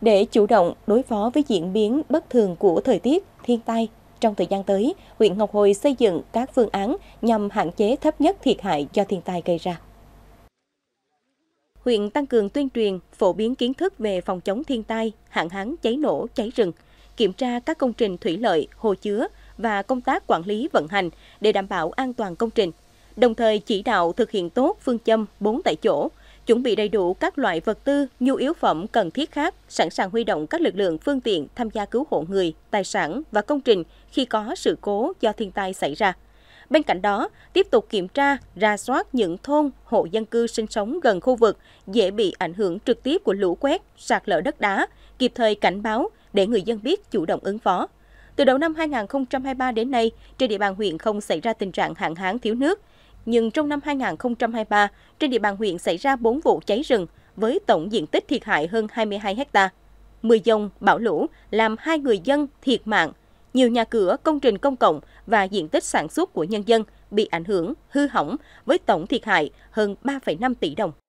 Để chủ động đối phó với diễn biến bất thường của thời tiết, thiên tai, trong thời gian tới, huyện Ngọc Hồi xây dựng các phương án nhằm hạn chế thấp nhất thiệt hại do thiên tai gây ra. Huyện tăng cường tuyên truyền, phổ biến kiến thức về phòng chống thiên tai, hạn hán, cháy nổ, cháy rừng, kiểm tra các công trình thủy lợi, hồ chứa và công tác quản lý vận hành để đảm bảo an toàn công trình, đồng thời chỉ đạo thực hiện tốt phương châm 4 tại chỗ, chuẩn bị đầy đủ các loại vật tư, nhu yếu phẩm cần thiết khác, sẵn sàng huy động các lực lượng phương tiện tham gia cứu hộ người, tài sản và công trình khi có sự cố do thiên tai xảy ra. Bên cạnh đó, tiếp tục kiểm tra, ra soát những thôn, hộ dân cư sinh sống gần khu vực dễ bị ảnh hưởng trực tiếp của lũ quét, sạt lở đất đá, kịp thời cảnh báo để người dân biết chủ động ứng phó. Từ đầu năm 2023 đến nay, trên địa bàn huyện không xảy ra tình trạng hạn hán thiếu nước nhưng trong năm 2023, trên địa bàn huyện xảy ra 4 vụ cháy rừng với tổng diện tích thiệt hại hơn 22 ha; Mưa dông, bão lũ làm hai người dân thiệt mạng, nhiều nhà cửa, công trình công cộng và diện tích sản xuất của nhân dân bị ảnh hưởng, hư hỏng với tổng thiệt hại hơn 3,5 tỷ đồng.